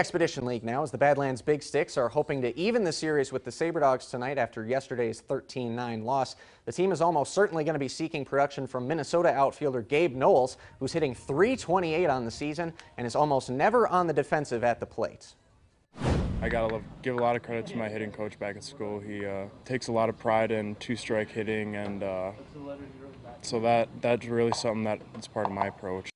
Expedition League now as the Badlands Big Sticks are hoping to even the series with the SaberDogs tonight after yesterday's 13-9 loss. The team is almost certainly going to be seeking production from Minnesota outfielder Gabe Knowles, who's hitting 328 on the season and is almost never on the defensive at the plate. I got to give a lot of credit to my hitting coach back at school. He uh, takes a lot of pride in two-strike hitting, and uh, so that that's really something that's part of my approach.